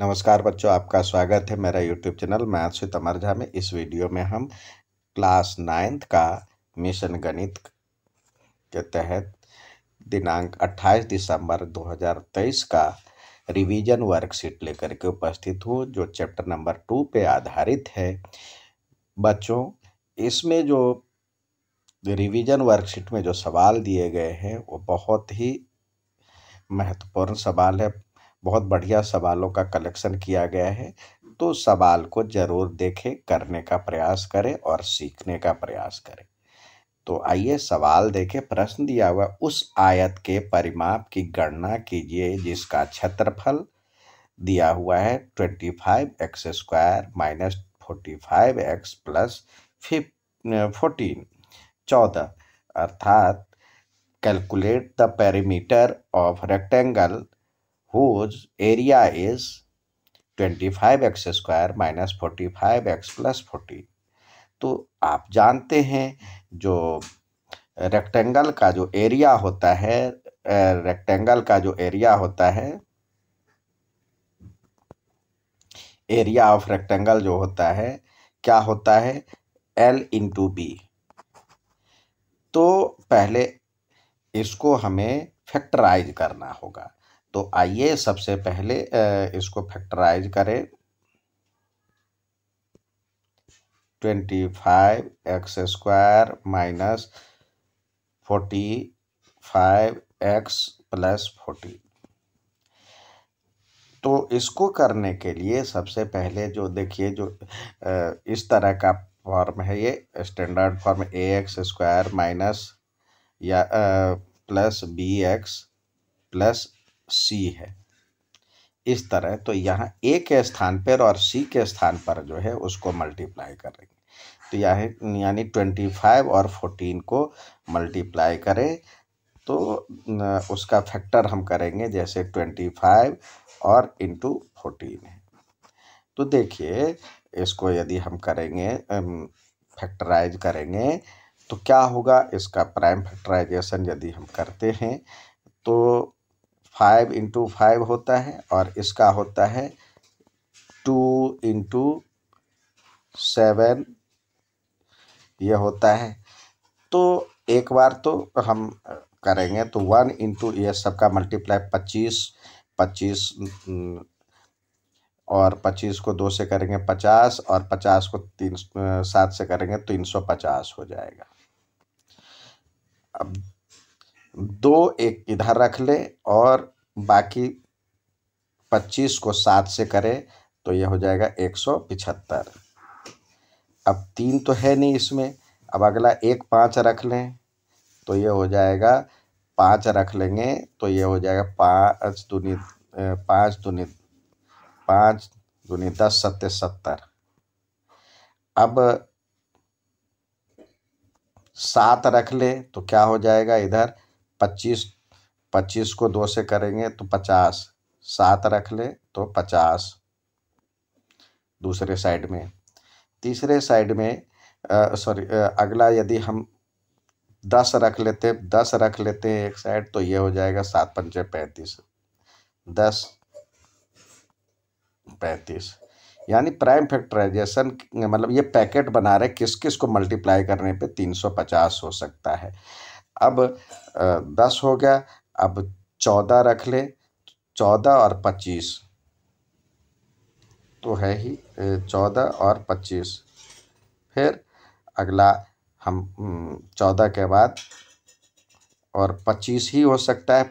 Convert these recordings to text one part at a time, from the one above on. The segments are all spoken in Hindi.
नमस्कार बच्चों आपका स्वागत है मेरा यूट्यूब चैनल मैथ से तमर झा में इस वीडियो में हम क्लास नाइन्थ का मिशन गणित के तहत दिनांक 28 दिसंबर 2023 का रिवीजन वर्कशीट लेकर के उपस्थित हूँ जो चैप्टर नंबर टू पे आधारित है बच्चों इसमें जो रिवीजन वर्कशीट में जो सवाल दिए गए हैं वो बहुत ही महत्वपूर्ण सवाल है बहुत बढ़िया सवालों का कलेक्शन किया गया है तो सवाल को ज़रूर देखें करने का प्रयास करें और सीखने का प्रयास करें तो आइए सवाल देखें प्रश्न दिया हुआ उस आयत के परिमाप की गणना कीजिए जिसका क्षेत्रफल दिया हुआ है twenty five x square minus forty five x plus फिफ फोर्टीन चौदह अर्थात calculate the perimeter of rectangle whose area is 25x square minus forty five x plus forty तो आप जानते हैं जो रेक्टेंगल का जो एरिया होता है रेक्टेंगल का जो एरिया होता है एरिया ऑफ रेक्टेंगल जो होता है क्या होता है एल इंटू बी तो पहले इसको हमें फैक्टराइज करना होगा तो आइए सबसे पहले इसको फैक्टराइज करें twenty five x square minus forty five x plus forty तो इसको करने के लिए सबसे पहले जो देखिए जो इस तरह का फॉर्म है ये standard form a x square minus या plus b x plus c है इस तरह तो यहाँ ए के स्थान पर और सी के स्थान पर जो है उसको मल्टीप्लाई करेंगे तो यहाँ यानी ट्वेंटी फाइव और फोर्टीन को मल्टीप्लाई करें तो उसका फैक्टर हम करेंगे जैसे ट्वेंटी फाइव और इंटू फोर्टीन है तो देखिए इसको यदि हम करेंगे फैक्टराइज करेंगे तो क्या होगा इसका प्राइम फैक्टराइजेशन यदि हम करते हैं तो फाइव इंटू फाइव होता है और इसका होता है टू इंटू सेवन ये होता है तो एक बार तो हम करेंगे तो वन इंटू ये सबका मल्टीप्लाई पच्चीस पच्चीस और पच्चीस को दो से करेंगे पचास और पचास को तीन सात से करेंगे तो तीन सौ पचास हो जाएगा अब दो एक इधर रख ले और बाकी पच्चीस को सात से करें तो ये हो जाएगा एक सौ पिछहत्तर अब तीन तो है नहीं इसमें अब अगला एक पाँच रख लें तो ये हो जाएगा पाँच रख लेंगे तो ये हो जाएगा पाँच दूनी पाँच दूनी पाँच दूनी दस सत्य सत्तर अब सात रख ले तो क्या हो जाएगा इधर पच्चीस पच्चीस को दो से करेंगे तो पचास सात रख ले तो पचास दूसरे साइड में तीसरे साइड में सॉरी अगला यदि हम दस रख लेते दस रख लेते हैं एक साइड तो ये हो जाएगा सात पंचे पैंतीस दस पैंतीस यानी प्राइम फैक्टराइजेशन मतलब ये पैकेट बना रहे किस किस को मल्टीप्लाई करने पे तीन सौ पचास हो सकता है अब दस हो गया अब चौदह रख ले चौदह और पच्चीस तो है ही चौदह और पच्चीस फिर अगला हम चौदह के बाद और पच्चीस ही हो सकता है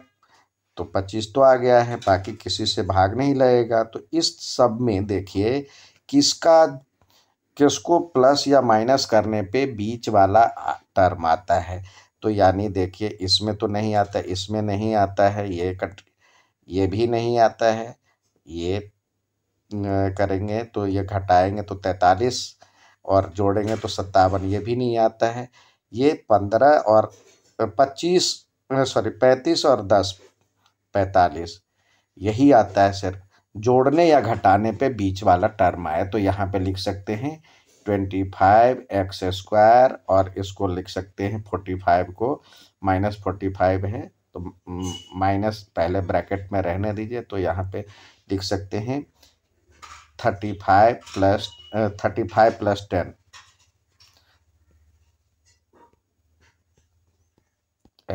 तो पच्चीस तो आ गया है बाकी किसी से भाग नहीं लगेगा तो इस सब में देखिए किसका किसको प्लस या माइनस करने पे बीच वाला टर्म आता है तो यानी देखिए इसमें तो नहीं आता इसमें नहीं आता है ये कट ये भी नहीं आता है ये करेंगे तो ये घटाएंगे तो तैंतालीस और जोड़ेंगे तो सत्तावन ये भी नहीं आता है ये पंद्रह और पच्चीस सॉरी पैंतीस और दस पैंतालीस यही आता है सिर्फ जोड़ने या घटाने पे बीच वाला टर्म आए तो यहाँ पे लिख सकते हैं ट्वेंटी फाइव एक्स स्क्वायर और इसको लिख सकते हैं फोर्टी फाइव को माइनस फोर्टी फाइव है तो माइनस पहले ब्रैकेट में रहने दीजिए तो यहाँ पे लिख सकते हैं thirty five plus thirty five plus ten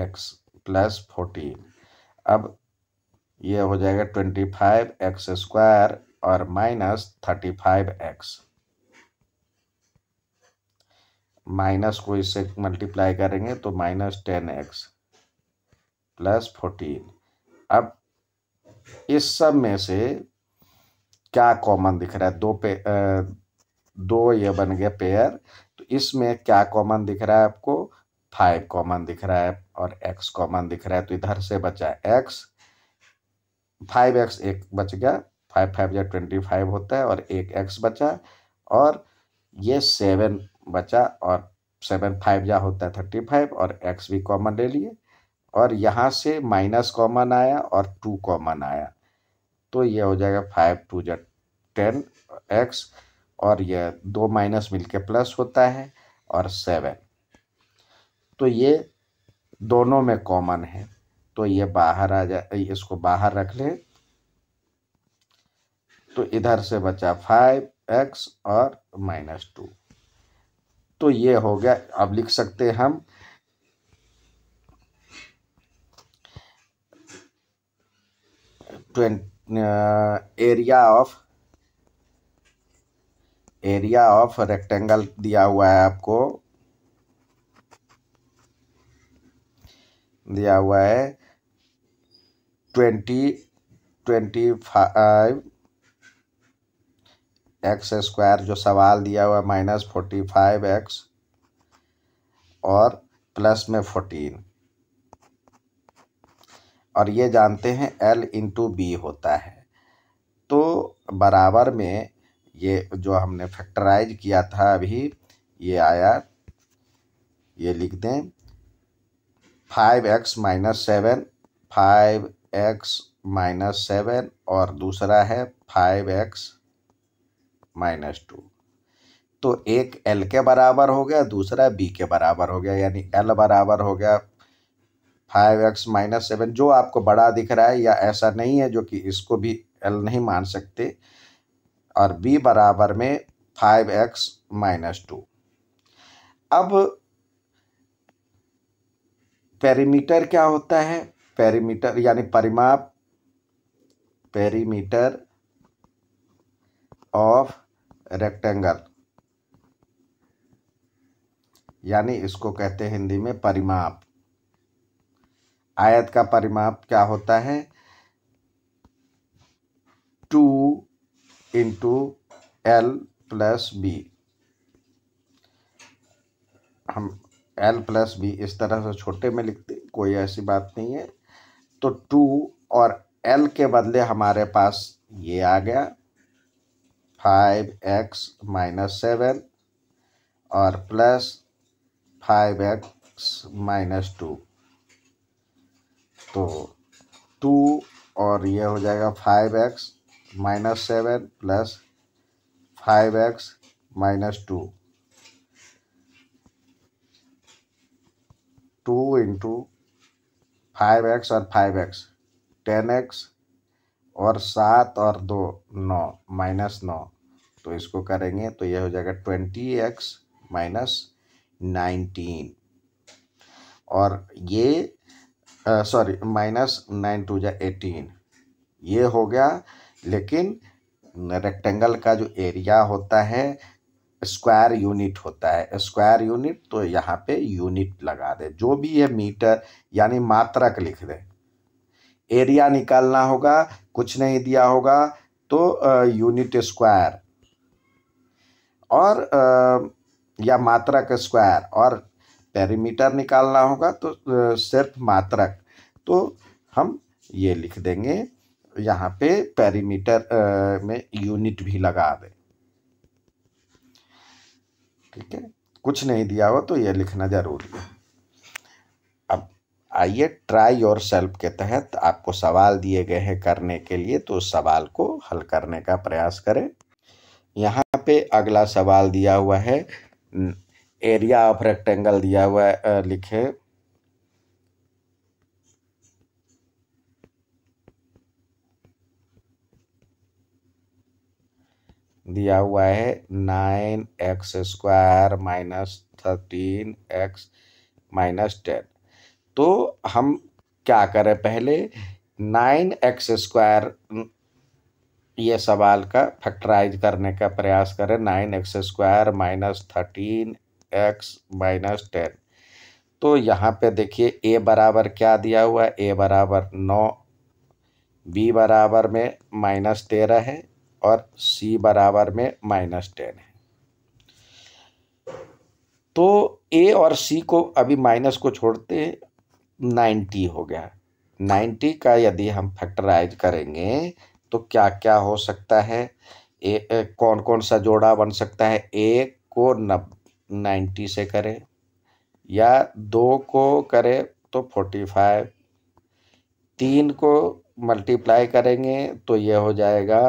x plus fourteen अब ये हो जाएगा ट्वेंटी फाइव एक्स स्क्वायर और minus thirty five x minus को इससे मल्टीप्लाई करेंगे तो minus ten x plus fourteen अब इस सब में से क्या कॉमन दिख रहा है दो पे आ, दो ये बन गया पेयर तो इसमें क्या कॉमन दिख रहा है आपको फाइव कॉमन दिख रहा है और एक्स कॉमन दिख रहा है तो इधर से बचा एक्स फाइव एक्स एक बच गया फाइव फाइव या ट्वेंटी फाइव होता है और एक एक्स बचा और ये सेवन बचा और सेवन फाइव जहाँ होता है थर्टी फाइव और एक्स भी कॉमन ले लिए और यहाँ से माइनस कॉमन आया और टू कॉमन आया तो ये हो जाएगा फाइव टू जा टेन एक्स और ये दो माइनस मिलके प्लस होता है और सेवन तो ये दोनों में कॉमन है तो ये बाहर आ जाए इसको बाहर रख लें तो इधर से बचा फाइव एक्स और माइनस टू तो ये हो गया अब लिख सकते हैं हम area of area of rectangle दिया हुआ है आपको दिया हुआ है twenty twenty five x square जो सवाल दिया हुआ माइनस फोर्टी फाइव एक्स और प्लस में फोर्टीन और ये जानते हैं एल इंटू बी होता है तो बराबर में ये जो हमने फैक्टराइज किया था अभी ये आया ये लिख दें five x minus seven five x minus seven और दूसरा है फाइव एक्स माइनस टू तो एक एल के बराबर हो गया दूसरा बी के बराबर हो गया यानी एल बराबर हो गया फाइव एक्स माइनस सेवन जो आपको बड़ा दिख रहा है या ऐसा नहीं है जो कि इसको भी एल नहीं मान सकते और बी बराबर में फाइव एक्स माइनस टू अब पेरीमीटर क्या होता है पेरीमीटर यानी परिमाप पेरीमीटर ऑफ रेक्टेंगल यानी इसको कहते हैं हिंदी में परिमाप आयत का परिमाप क्या होता है two into L plus b हम एल प्लस बी इस तरह से छोटे में लिखते कोई ऐसी बात नहीं है तो टू और एल के बदले हमारे पास ये आ गया फाइव एक्स माइनस सेवन और plus five x minus two तो टू और ये हो जाएगा five x minus seven plus five x minus two two into five x और फाइव एक्स टेन एक्स और सात और दो नौ माइनस नौ तो इसको करेंगे तो यह हो जाएगा ट्वेंटी एक्स माइनस नाइनटीन और ये सॉरी माइनस नाइन टू जै एटीन ये हो गया लेकिन रेक्टेंगल का जो एरिया होता है स्क्वायर यूनिट होता है स्क्वायर यूनिट तो यहाँ पे यूनिट लगा दे जो भी है मीटर यानी मात्रक लिख दे एरिया निकालना होगा कुछ नहीं दिया होगा तो यूनिट स्क्वायर और या मात्रक स्क्वायर और पेरीमीटर निकालना होगा तो सिर्फ मात्रक तो हम ये लिख देंगे यहाँ पे पेरीमीटर में यूनिट भी लगा दें ठीक है कुछ नहीं दिया हो तो ये लिखना ज़रूरी है अब आइए ट्राई योर सेल्फ के तहत आपको सवाल दिए गए हैं करने के लिए तो उस सवाल को हल करने का प्रयास करें यहाँ पे अगला सवाल दिया हुआ है एरिया ऑफ रेक्टेंगल दिया हुआ है लिखे दिया हुआ है nine x square minus thirteen x minus ten तो हम क्या करें पहले नाइन एक्स स्क्वायर ये सवाल का फैक्टराइज करने का प्रयास करें nine x square minus thirteen x minus ten तो यहाँ पे देखिए ए बराबर क्या दिया हुआ है ए बराबर नौ बी बराबर में माइनस तेरह है और सी बराबर में माइनस टेन है तो ए और सी को अभी माइनस को छोड़ते नाइन्टी हो गया नाइन्टी का यदि हम फैक्टराइज करेंगे तो क्या क्या हो सकता है ए, ए, कौन कौन सा जोड़ा बन सकता है एक को नब नाइन्टी से करें या दो को करें तो फोर्टी फाइव तीन को मल्टीप्लाई करेंगे तो ये हो जाएगा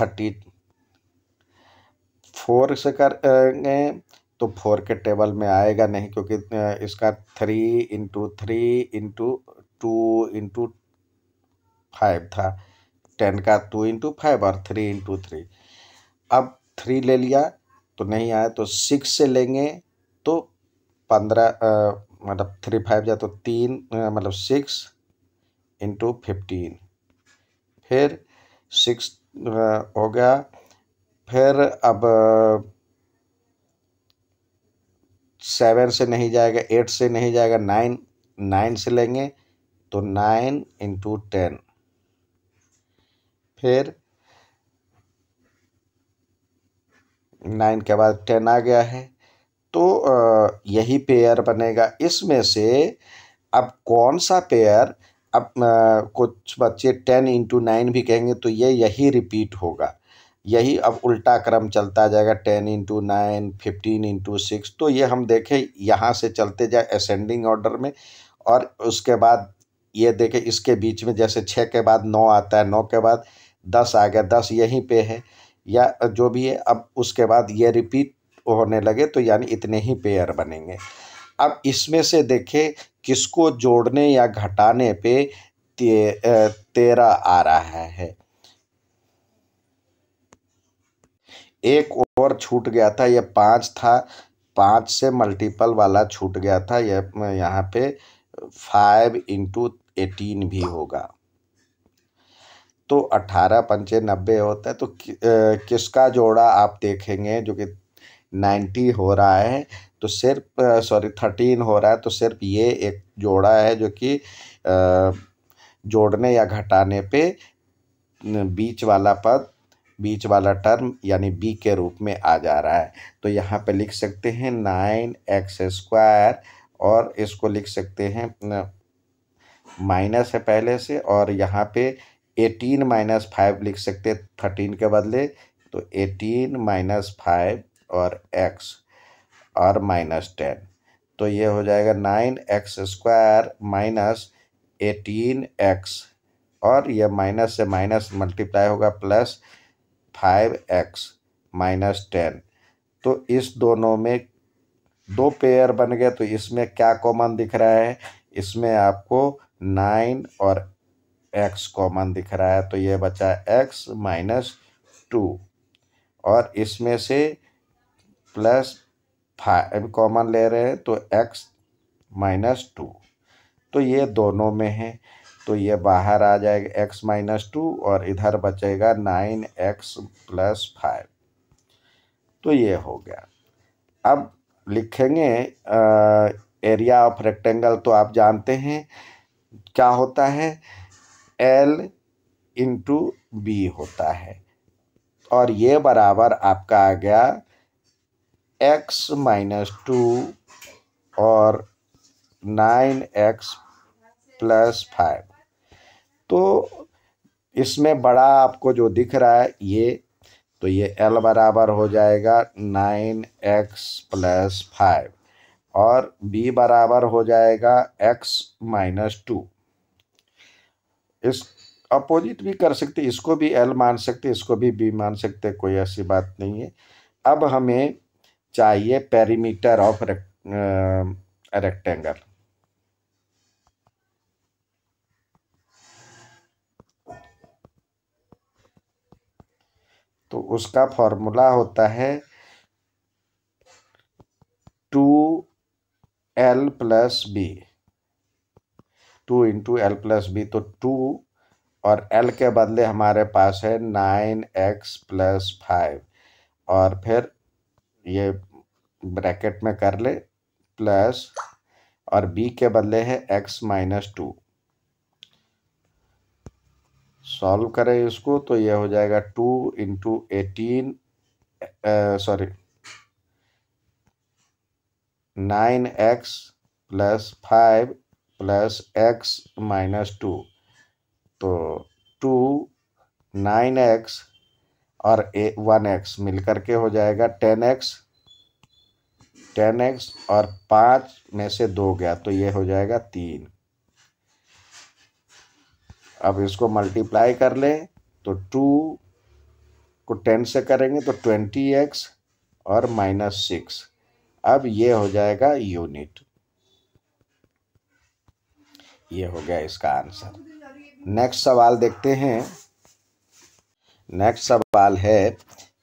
थर्टी फोर से करेंगे तो फोर के टेबल में आएगा नहीं क्योंकि इसका three into three into two into five था टेन का टू इंटू फाइव और थ्री इंटू थ्री अब थ्री ले लिया तो नहीं आया तो सिक्स से लेंगे तो पंद्रह मतलब थ्री फाइव जाए तो तीन मतलब सिक्स इंटू फिफ्टीन फिर सिक्स हो गया फिर अब सेवन से नहीं जाएगा एट से नहीं जाएगा नाइन नाइन से लेंगे तो नाइन इंटू टेन फिर नाइन के बाद टेन आ गया है तो यही पेयर बनेगा इसमें से अब कौन सा पेयर अब कुछ बच्चे टेन इंटू नाइन भी कहेंगे तो ये यही रिपीट होगा यही अब उल्टा क्रम चलता जाएगा ten into nine fifteen into six तो ये हम देखें यहाँ से चलते जाए असेंडिंग ऑर्डर में और उसके बाद ये देखें इसके बीच में जैसे छः के बाद नौ आता है नौ के बाद दस आ गया दस यहीं पे है या जो भी है अब उसके बाद ये रिपीट होने लगे तो यानी इतने ही पेयर बनेंगे अब इसमें से देखें किसको जोड़ने या घटाने पे ते, तेरह आ रहा है एक और छूट गया था यह पाँच था पाँच से मल्टीपल वाला छूट गया था यह यहाँ पे फाइव इंटू एटीन भी होगा तो अट्ठारह पंचे नब्बे होता है तो कि, किसका जोड़ा आप देखेंगे जो कि नाइन्टी हो रहा है तो सिर्फ सॉरी थर्टीन हो रहा है तो सिर्फ ये एक जोड़ा है जो कि जोड़ने या घटाने पे बीच वाला पद बीच वाला टर्म यानी बी के रूप में आ जा रहा है तो यहाँ पे लिख सकते हैं नाइन एक्स स्क्वायर और इसको लिख सकते हैं माइनस है पहले से और यहाँ पे एटीन माइनस फाइव लिख सकते थर्टीन के बदले तो एटीन माइनस फाइव और एक्स और माइनस टेन तो ये हो जाएगा nine x square minus eighteen x और ये माइनस से माइनस मल्टीप्लाई होगा plus five x minus ten तो इस दोनों में दो पेयर बन गए तो इसमें क्या कॉमन दिख रहा है इसमें आपको नाइन और एक्स कॉमन दिख रहा है तो ये बचा एक्स माइनस टू और इसमें से प्लस फाइव कॉमन ले रहे हैं तो एक्स माइनस टू तो ये दोनों में है तो ये बाहर आ जाएगा एक्स माइनस टू और इधर बचेगा नाइन एक्स प्लस फाइव तो ये हो गया अब लिखेंगे आ, एरिया ऑफ रेक्टेंगल तो आप जानते हैं क्या होता है एल इंटू बी होता है और ये बराबर आपका आ गया एक्स माइनस टू और नाइन एक्स प्लस फाइव तो इसमें बड़ा आपको जो दिख रहा है ये तो ये एल बराबर हो जाएगा नाइन एक्स प्लस फाइव और बी बराबर हो जाएगा एक्स माइनस टू इस अपोजिट भी कर सकते इसको भी एल मान सकते इसको भी बी मान सकते कोई ऐसी बात नहीं है अब हमें चाहिए पेरीमीटर ऑफ रेक्टेंगल तो उसका फॉर्मूला होता है two L plus B two into L plus B तो टू और एल के बदले हमारे पास है नाइन एक्स प्लस फाइव और फिर ये ब्रैकेट में कर ले प्लस और बी के बदले है एक्स माइनस टू सॉल्व करें इसको तो ये हो जाएगा two into eighteen sorry nine x plus five plus x minus two तो टू नाइन एक्स और ए वन एक्स मिलकर के हो जाएगा टेन एक्स टेन एक्स और पाँच में से दो गया तो ये हो जाएगा तीन अब इसको मल्टीप्लाई कर लें तो टू को टेन से करेंगे तो ट्वेंटी एक्स और माइनस सिक्स अब ये हो जाएगा यूनिट ये हो गया इसका आंसर नेक्स्ट सवाल देखते हैं नेक्स्ट सवाल है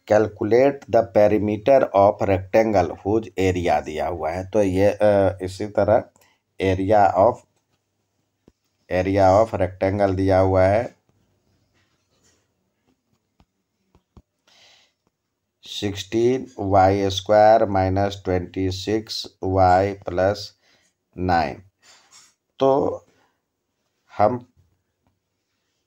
calculate the perimeter of rectangle whose area दिया हुआ है तो ये इसी तरह area of area of rectangle दिया हुआ है sixteen y square minus twenty six y plus nine तो हम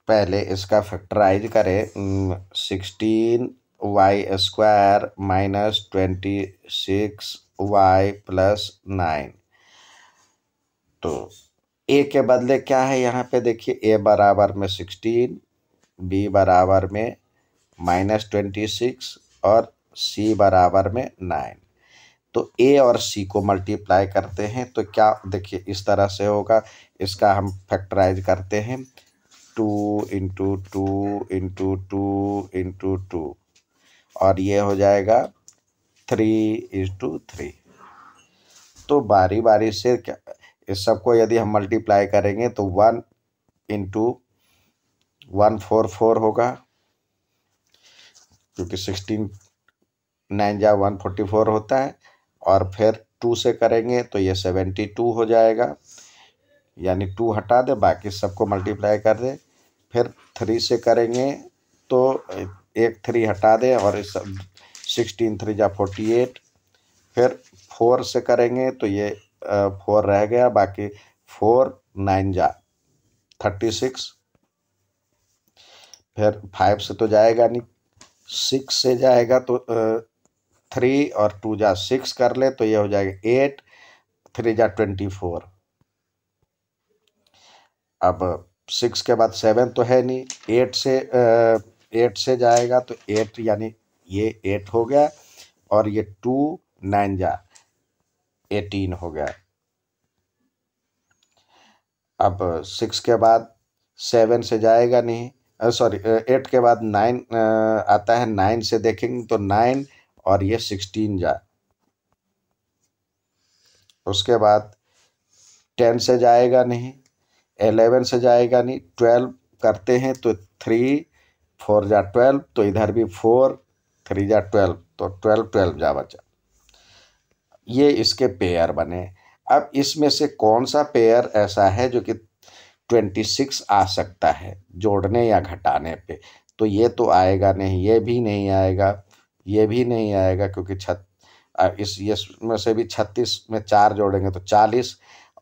पहले इसका फैक्टराइज करें sixteen y square minus twenty six y plus nine तो ए के बदले क्या है यहाँ पे देखिए ए बराबर में सिक्सटीन बी बराबर में माइनस ट्वेंटी सिक्स और सी बराबर में नाइन तो ए और सी को मल्टीप्लाई करते हैं तो क्या देखिए इस तरह से होगा इसका हम फैक्टराइज करते हैं two into two into two into two और ये हो जाएगा थ्री इंटू थ्री तो बारी बारी से क्या इस सबको यदि हम मल्टीप्लाई करेंगे तो one into one four four होगा क्योंकि सिक्सटीन नाइन जा वन फोर्टी फोर होता है और फिर टू से करेंगे तो ये सेवेंटी टू हो जाएगा यानी टू हटा दे बाकी सबको मल्टीप्लाई कर दे फिर थ्री से करेंगे तो एक थ्री हटा दें और सिक्सटीन थ्री या फोर्टी एट फिर फोर से करेंगे तो ये फोर रह गया बाकी फोर नाइन जा थर्टी सिक्स फिर फाइव से तो जाएगा नहीं सिक्स से जाएगा तो थ्री और टू जा सिक्स कर ले तो ये हो जाएगा एट थ्री जा ट्वेंटी फोर अब सिक्स के बाद सेवन तो है नहीं एट से एट uh, से जाएगा तो एट यानी ये एट हो गया और ये टू नाइन जा एटीन हो गया अब सिक्स के बाद सेवन से जाएगा नहीं सॉरी uh, एट uh, के बाद नाइन आता है नाइन से देखेंगे तो नाइन और ये सिक्सटीन जाए उसके बाद टेन से जाएगा नहीं एलेवन से जाएगा नहीं ट्वेल्व करते हैं तो थ्री फोर जा ट्वेल्व तो इधर भी फोर थ्री जा ट्वेल्व तो ट्वेल्व ट्वेल्व जा बचा ये इसके पेयर बने अब इसमें से कौन सा पेयर ऐसा है जो कि ट्वेंटी सिक्स आ सकता है जोड़ने या घटाने पे तो ये तो आएगा नहीं ये भी नहीं आएगा ये भी नहीं आएगा क्योंकि छत इस इसमें से भी छत्तीस में चार जोड़ेंगे तो चालीस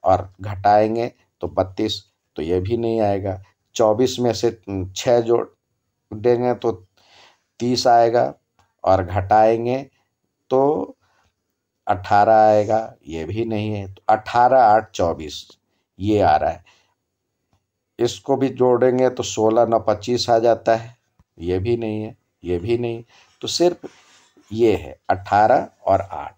और घटाएंगे तो बत्तीस तो ये भी नहीं आएगा चौबीस में से छः जोड़ देंगे तो तीस आएगा और घटाएंगे तो अट्ठारह आएगा ये भी नहीं है तो अट्ठारह आठ चौबीस ये आ रहा है इसको भी जोड़ेंगे तो सोलह नौ पच्चीस आ जाता है ये भी नहीं है ये भी नहीं तो सिर्फ ये है अट्ठारह और आठ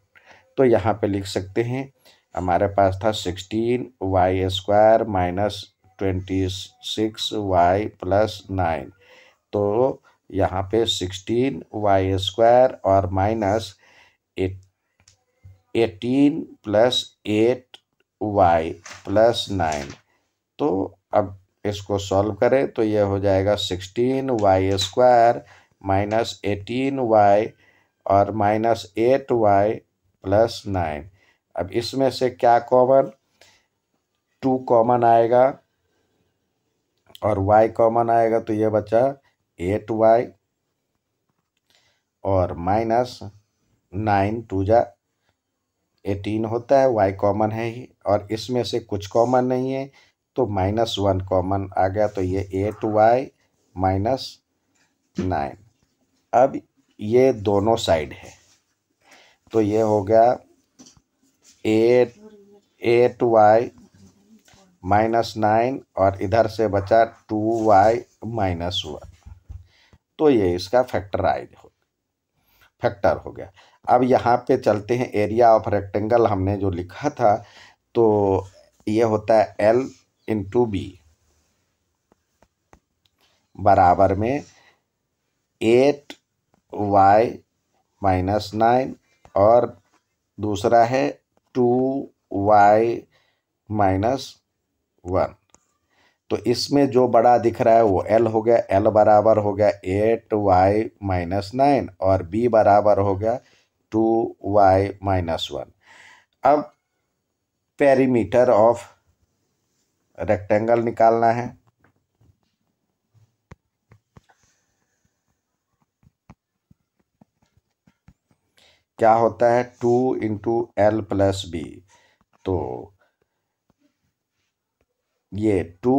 तो यहाँ पे लिख सकते हैं हमारे पास था sixteen y square minus twenty six y plus nine तो यहाँ पे सिक्सटीन वाई स्क्वायर और minus eighteen plus eight y plus nine तो अब इसको सॉल्व करें तो यह हो जाएगा sixteen y square minus eighteen y और minus eight y plus nine अब इसमें से क्या कॉमन टू कॉमन आएगा और वाई कॉमन आएगा तो ये बचा एट वाई और माइनस नाइन टू जा एटीन होता है वाई कॉमन है ही और इसमें से कुछ कॉमन नहीं है तो माइनस वन कॉमन आ गया तो ये एट वाई माइनस नाइन अब ये दोनों साइड है तो ये हो गया eight eight y minus nine और इधर से बचा टू वाई माइनस वन तो ये इसका फैक्टर आय हो फैक्टर हो गया अब यहाँ पे चलते हैं एरिया ऑफ रेक्टेंगल हमने जो लिखा था तो ये होता है एल इंटू बी बराबर में एट वाई माइनस नाइन और दूसरा है टू वाई माइनस वन तो इसमें जो बड़ा दिख रहा है वो एल हो गया एल बराबर हो गया एट वाई माइनस नाइन और बी बराबर हो गया टू वाई माइनस वन अब पेरीमीटर ऑफ रेक्टेंगल निकालना है क्या होता है two into L plus B तो ये टू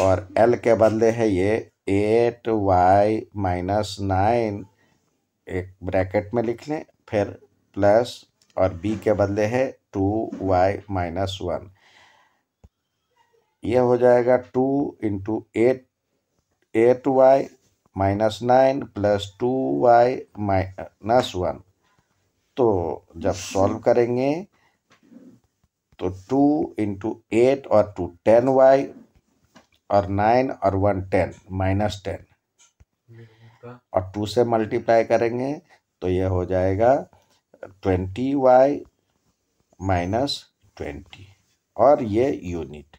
और एल के बदले है ये एट वाई माइनस नाइन एक ब्रैकेट में लिख लें फिर प्लस और बी के बदले है टू वाई माइनस वन ये हो जाएगा two into eight eight y minus nine plus two y minus one तो जब सॉल्व करेंगे तो टू इंटू एट और टू टेन वाई और नाइन और वन टेन माइनस टेन और टू से मल्टीप्लाई करेंगे तो यह हो जाएगा ट्वेंटी वाई माइनस ट्वेंटी और ये यूनिट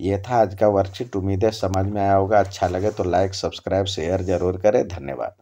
ये था आज का वर्कशीट उम्मीद है समझ में आया होगा अच्छा लगे तो लाइक सब्सक्राइब शेयर जरूर करें धन्यवाद